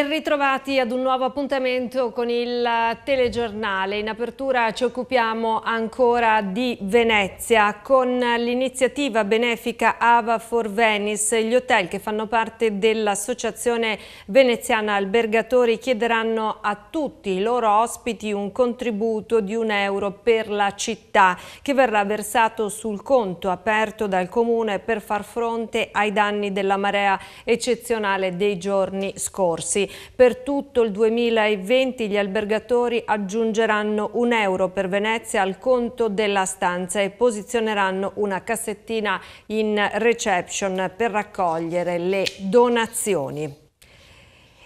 Ben ritrovati ad un nuovo appuntamento con il telegiornale. In apertura ci occupiamo ancora di Venezia con l'iniziativa benefica Ava for Venice. Gli hotel che fanno parte dell'Associazione Veneziana Albergatori chiederanno a tutti i loro ospiti un contributo di un euro per la città che verrà versato sul conto aperto dal Comune per far fronte ai danni della marea eccezionale dei giorni scorsi. Per tutto il 2020 gli albergatori aggiungeranno un euro per Venezia al conto della stanza e posizioneranno una cassettina in reception per raccogliere le donazioni.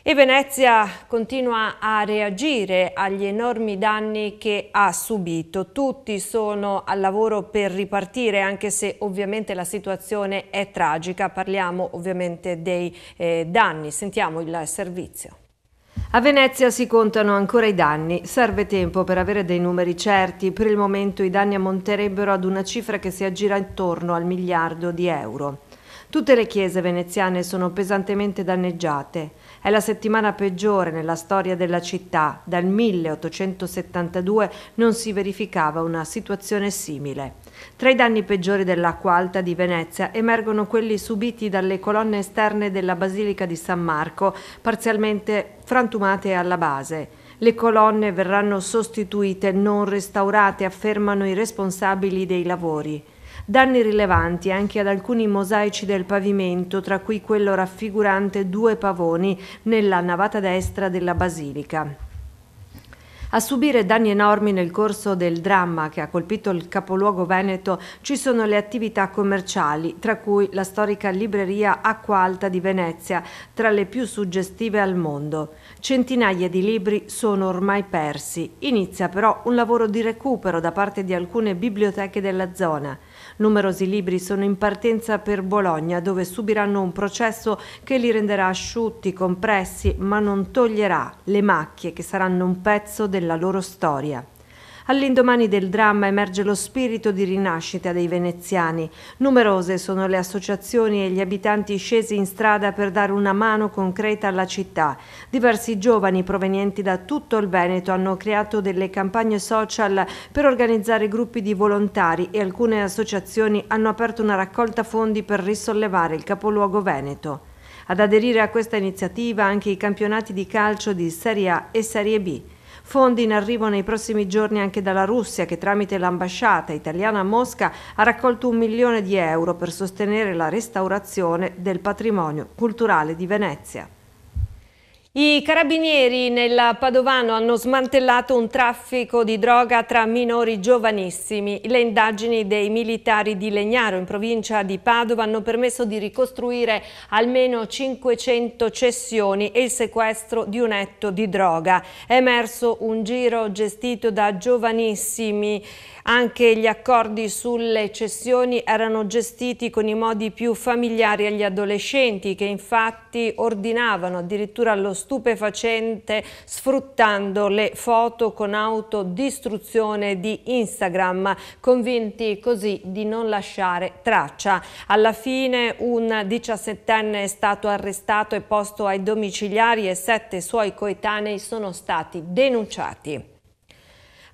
E Venezia continua a reagire agli enormi danni che ha subito. Tutti sono al lavoro per ripartire, anche se ovviamente la situazione è tragica. Parliamo ovviamente dei eh, danni. Sentiamo il servizio. A Venezia si contano ancora i danni, serve tempo per avere dei numeri certi, per il momento i danni ammonterebbero ad una cifra che si aggira intorno al miliardo di euro. Tutte le chiese veneziane sono pesantemente danneggiate. È la settimana peggiore nella storia della città. Dal 1872 non si verificava una situazione simile. Tra i danni peggiori dell'acqua alta di Venezia emergono quelli subiti dalle colonne esterne della Basilica di San Marco, parzialmente frantumate alla base. Le colonne verranno sostituite, non restaurate, affermano i responsabili dei lavori danni rilevanti anche ad alcuni mosaici del pavimento, tra cui quello raffigurante due pavoni nella navata destra della basilica. A subire danni enormi nel corso del dramma che ha colpito il capoluogo veneto ci sono le attività commerciali, tra cui la storica libreria Acqua Alta di Venezia, tra le più suggestive al mondo. Centinaia di libri sono ormai persi. Inizia però un lavoro di recupero da parte di alcune biblioteche della zona. Numerosi libri sono in partenza per Bologna dove subiranno un processo che li renderà asciutti, compressi, ma non toglierà le macchie che saranno un pezzo della loro storia. All'indomani del dramma emerge lo spirito di rinascita dei veneziani. Numerose sono le associazioni e gli abitanti scesi in strada per dare una mano concreta alla città. Diversi giovani provenienti da tutto il Veneto hanno creato delle campagne social per organizzare gruppi di volontari e alcune associazioni hanno aperto una raccolta fondi per risollevare il capoluogo veneto. Ad aderire a questa iniziativa anche i campionati di calcio di Serie A e Serie B. Fondi in arrivo nei prossimi giorni anche dalla Russia che tramite l'ambasciata italiana a Mosca ha raccolto un milione di euro per sostenere la restaurazione del patrimonio culturale di Venezia. I carabinieri nel Padovano hanno smantellato un traffico di droga tra minori giovanissimi. Le indagini dei militari di Legnaro in provincia di Padova hanno permesso di ricostruire almeno 500 cessioni e il sequestro di un etto di droga. È emerso un giro gestito da giovanissimi. Anche gli accordi sulle cessioni erano gestiti con i modi più familiari agli adolescenti che infatti ordinavano addirittura allo studio stupefacente sfruttando le foto con autodistruzione di Instagram, convinti così di non lasciare traccia. Alla fine un 17enne è stato arrestato e posto ai domiciliari e sette suoi coetanei sono stati denunciati.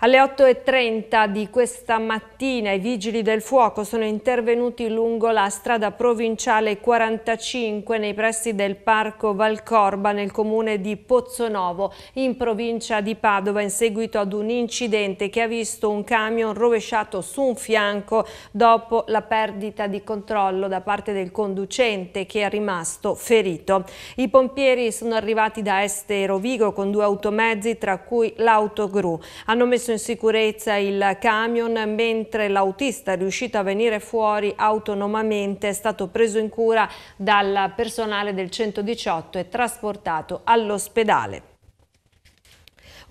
Alle 8.30 di questa mattina i vigili del fuoco sono intervenuti lungo la strada provinciale 45 nei pressi del parco Valcorba nel comune di Pozzonovo in provincia di Padova in seguito ad un incidente che ha visto un camion rovesciato su un fianco dopo la perdita di controllo da parte del conducente che è rimasto ferito. I pompieri sono arrivati da Este Rovigo con due automezzi tra cui l'autogru. Hanno messo messo in sicurezza il camion mentre l'autista è riuscito a venire fuori autonomamente è stato preso in cura dal personale del 118 e trasportato all'ospedale.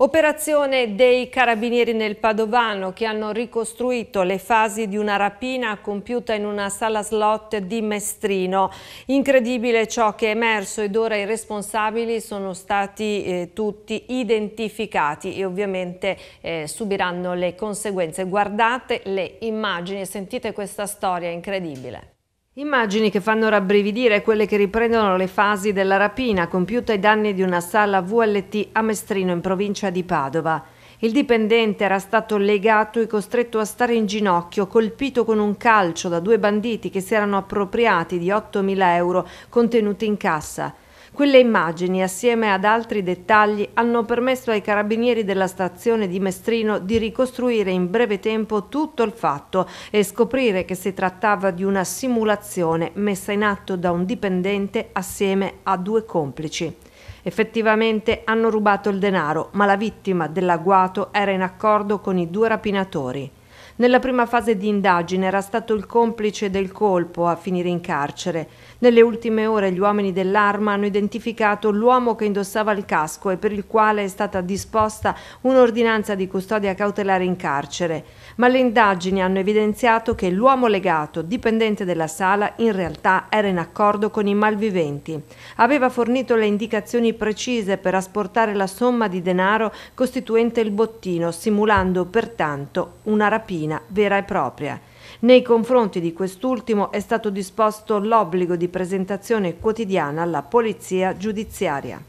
Operazione dei carabinieri nel Padovano che hanno ricostruito le fasi di una rapina compiuta in una sala slot di Mestrino. Incredibile ciò che è emerso ed ora i responsabili sono stati eh, tutti identificati e ovviamente eh, subiranno le conseguenze. Guardate le immagini, sentite questa storia incredibile. Immagini che fanno rabbrividire quelle che riprendono le fasi della rapina compiuta ai danni di una sala VLT a Mestrino in provincia di Padova. Il dipendente era stato legato e costretto a stare in ginocchio, colpito con un calcio da due banditi che si erano appropriati di 8.000 euro contenuti in cassa. Quelle immagini, assieme ad altri dettagli, hanno permesso ai carabinieri della stazione di Mestrino di ricostruire in breve tempo tutto il fatto e scoprire che si trattava di una simulazione messa in atto da un dipendente assieme a due complici. Effettivamente hanno rubato il denaro, ma la vittima dell'agguato era in accordo con i due rapinatori. Nella prima fase di indagine era stato il complice del colpo a finire in carcere. Nelle ultime ore gli uomini dell'arma hanno identificato l'uomo che indossava il casco e per il quale è stata disposta un'ordinanza di custodia cautelare in carcere. Ma le indagini hanno evidenziato che l'uomo legato, dipendente della sala, in realtà era in accordo con i malviventi. Aveva fornito le indicazioni precise per asportare la somma di denaro costituente il bottino, simulando pertanto una rapina vera e propria. Nei confronti di quest'ultimo è stato disposto l'obbligo di presentazione quotidiana alla polizia giudiziaria.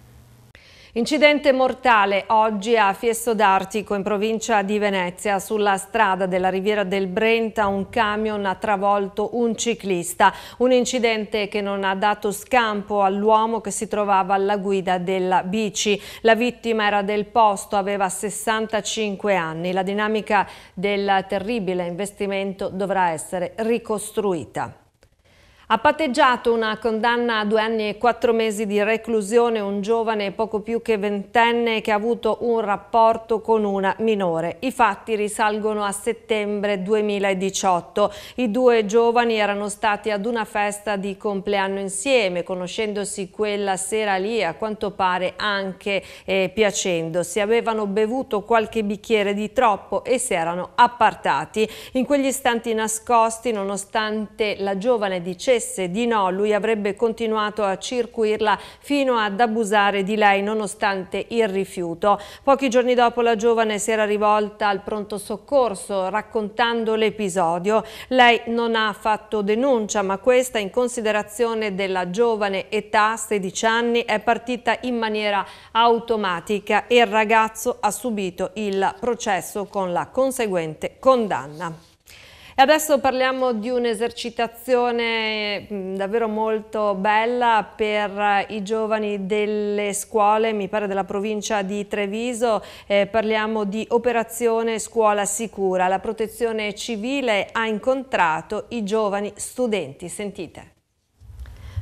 Incidente mortale oggi a Fiesto d'Artico in provincia di Venezia. Sulla strada della riviera del Brenta un camion ha travolto un ciclista. Un incidente che non ha dato scampo all'uomo che si trovava alla guida della bici. La vittima era del posto, aveva 65 anni. La dinamica del terribile investimento dovrà essere ricostruita. Ha patteggiato una condanna a due anni e quattro mesi di reclusione un giovane poco più che ventenne che ha avuto un rapporto con una minore. I fatti risalgono a settembre 2018. I due giovani erano stati ad una festa di compleanno insieme, conoscendosi quella sera lì a quanto pare anche eh, piacendosi. Avevano bevuto qualche bicchiere di troppo e si erano appartati. In quegli istanti nascosti, nonostante la giovane dicesse dicesse di no, lui avrebbe continuato a circuirla fino ad abusare di lei nonostante il rifiuto. Pochi giorni dopo la giovane si era rivolta al pronto soccorso raccontando l'episodio. Lei non ha fatto denuncia, ma questa in considerazione della giovane età, 16 anni, è partita in maniera automatica e il ragazzo ha subito il processo con la conseguente condanna adesso parliamo di un'esercitazione mm, davvero molto bella per i giovani delle scuole, mi pare della provincia di Treviso, eh, parliamo di Operazione Scuola Sicura, la protezione civile ha incontrato i giovani studenti, sentite.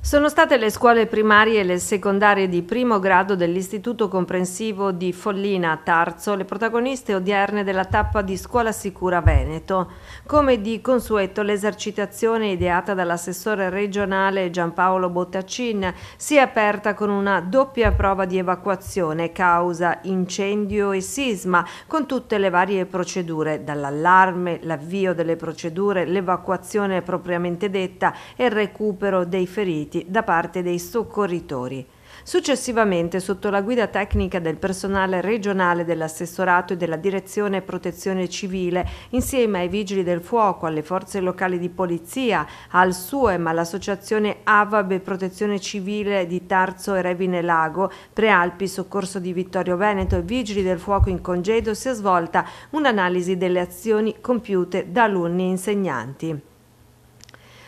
Sono state le scuole primarie e le secondarie di primo grado dell'Istituto Comprensivo di Follina a Tarzo le protagoniste odierne della tappa di Scuola Sicura Veneto. Come di consueto l'esercitazione ideata dall'assessore regionale Giampaolo Bottaccin si è aperta con una doppia prova di evacuazione causa incendio e sisma con tutte le varie procedure dall'allarme, l'avvio delle procedure, l'evacuazione propriamente detta e il recupero dei feriti interventi da parte dei soccorritori. Successivamente, sotto la guida tecnica del personale regionale dell'assessorato e della direzione protezione civile, insieme ai vigili del fuoco, alle forze locali di polizia, al SUEM, all'associazione AVAB e Protezione Civile di Tarzo e Revine Lago, Prealpi, Soccorso di Vittorio Veneto e Vigili del Fuoco in congedo, si è svolta un'analisi delle azioni compiute da alunni e insegnanti.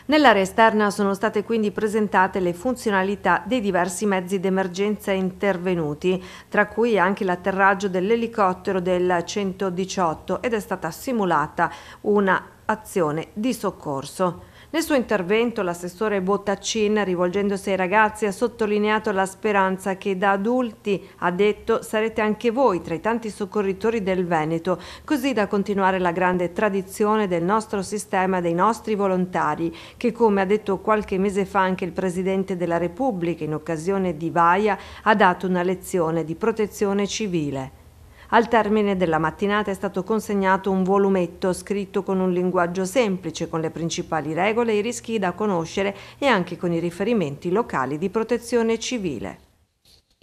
Nell'area esterna sono state quindi presentate le funzionalità dei diversi mezzi d'emergenza intervenuti, tra cui anche l'atterraggio dell'elicottero del 118 ed è stata simulata una azione di soccorso. Nel suo intervento l'assessore Bottaccin, rivolgendosi ai ragazzi, ha sottolineato la speranza che da adulti, ha detto, sarete anche voi tra i tanti soccorritori del Veneto, così da continuare la grande tradizione del nostro sistema e dei nostri volontari, che come ha detto qualche mese fa anche il Presidente della Repubblica in occasione di Vaia, ha dato una lezione di protezione civile. Al termine della mattinata è stato consegnato un volumetto scritto con un linguaggio semplice, con le principali regole e i rischi da conoscere e anche con i riferimenti locali di protezione civile.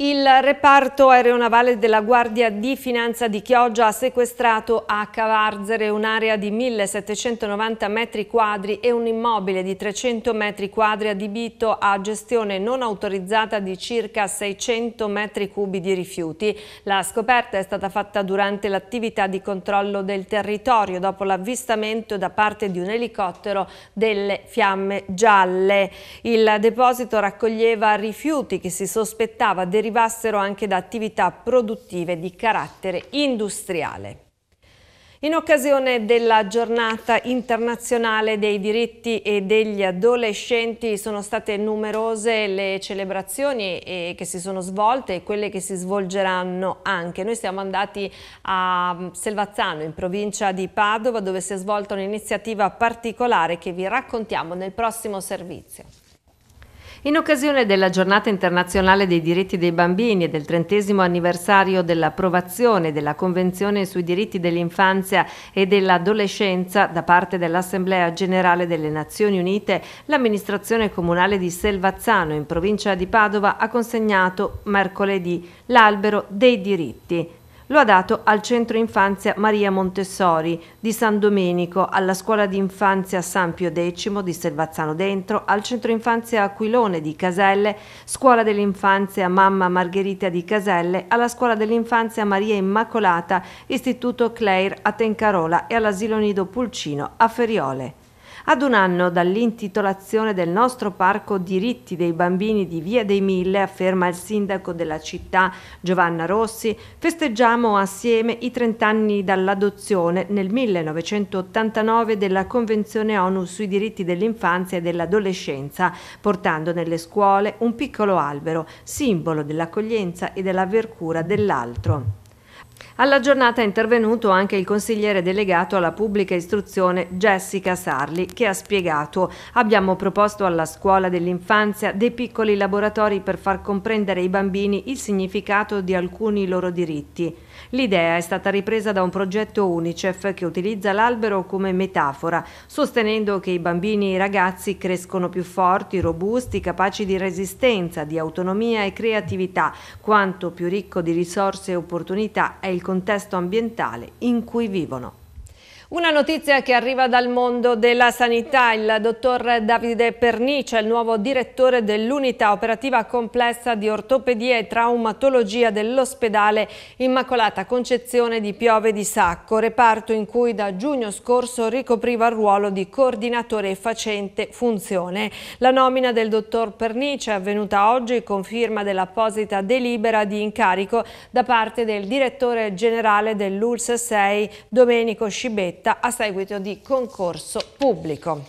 Il reparto aeronavale della Guardia di Finanza di Chioggia ha sequestrato a Cavarzere un'area di 1790 metri quadri e un immobile di 300 metri quadri adibito a gestione non autorizzata di circa 600 metri cubi di rifiuti. La scoperta è stata fatta durante l'attività di controllo del territorio dopo l'avvistamento da parte di un elicottero delle fiamme gialle. Il deposito raccoglieva rifiuti che si sospettava derivati derivassero anche da attività produttive di carattere industriale. In occasione della giornata internazionale dei diritti e degli adolescenti sono state numerose le celebrazioni eh, che si sono svolte e quelle che si svolgeranno anche. Noi siamo andati a mm, Selvazzano in provincia di Padova dove si è svolta un'iniziativa particolare che vi raccontiamo nel prossimo servizio. In occasione della Giornata internazionale dei diritti dei bambini e del trentesimo anniversario dell'approvazione della Convenzione sui diritti dell'infanzia e dell'adolescenza da parte dell'Assemblea generale delle Nazioni Unite, l'amministrazione comunale di Selvazzano in provincia di Padova ha consegnato mercoledì l'albero dei diritti lo ha dato al Centro Infanzia Maria Montessori di San Domenico, alla Scuola di Infanzia San Pio X di Selvazzano Dentro, al Centro Infanzia Aquilone di Caselle, Scuola dell'Infanzia Mamma Margherita di Caselle, alla Scuola dell'Infanzia Maria Immacolata, Istituto Claire a Tencarola e all'Asilo Nido Pulcino a Feriole. Ad un anno dall'intitolazione del nostro parco diritti dei bambini di Via dei Mille, afferma il sindaco della città Giovanna Rossi, festeggiamo assieme i 30 anni dall'adozione nel 1989 della Convenzione ONU sui diritti dell'infanzia e dell'adolescenza, portando nelle scuole un piccolo albero, simbolo dell'accoglienza e della cura dell'altro. Alla giornata è intervenuto anche il consigliere delegato alla pubblica istruzione Jessica Sarli che ha spiegato abbiamo proposto alla scuola dell'infanzia dei piccoli laboratori per far comprendere ai bambini il significato di alcuni loro diritti. L'idea è stata ripresa da un progetto UNICEF che utilizza l'albero come metafora, sostenendo che i bambini e i ragazzi crescono più forti, robusti, capaci di resistenza, di autonomia e creatività, quanto più ricco di risorse e opportunità è il contesto ambientale in cui vivono. Una notizia che arriva dal mondo della sanità, il dottor Davide Pernice, il nuovo direttore dell'unità operativa complessa di ortopedia e traumatologia dell'ospedale Immacolata Concezione di Piove di Sacco, reparto in cui da giugno scorso ricopriva il ruolo di coordinatore facente funzione. La nomina del dottor Pernice è avvenuta oggi con firma dell'apposita delibera di incarico da parte del direttore generale dell'ULS 6 Domenico Scibetti diretta a seguito di concorso pubblico.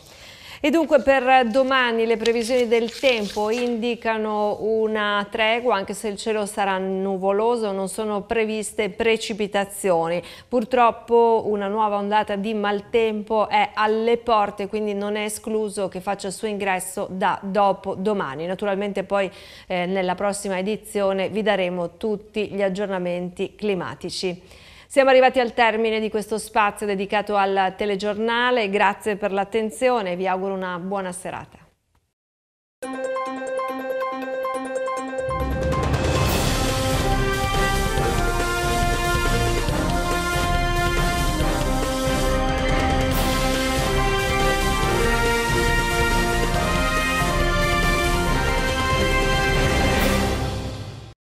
E dunque per domani le previsioni del tempo indicano una tregua, anche se il cielo sarà nuvoloso, non sono previste precipitazioni. Purtroppo una nuova ondata di maltempo è alle porte, quindi non è escluso che faccia il suo ingresso da dopo domani. Naturalmente poi eh, nella prossima edizione vi daremo tutti gli aggiornamenti climatici. Siamo arrivati al termine di questo spazio dedicato al telegiornale, grazie per l'attenzione e vi auguro una buona serata.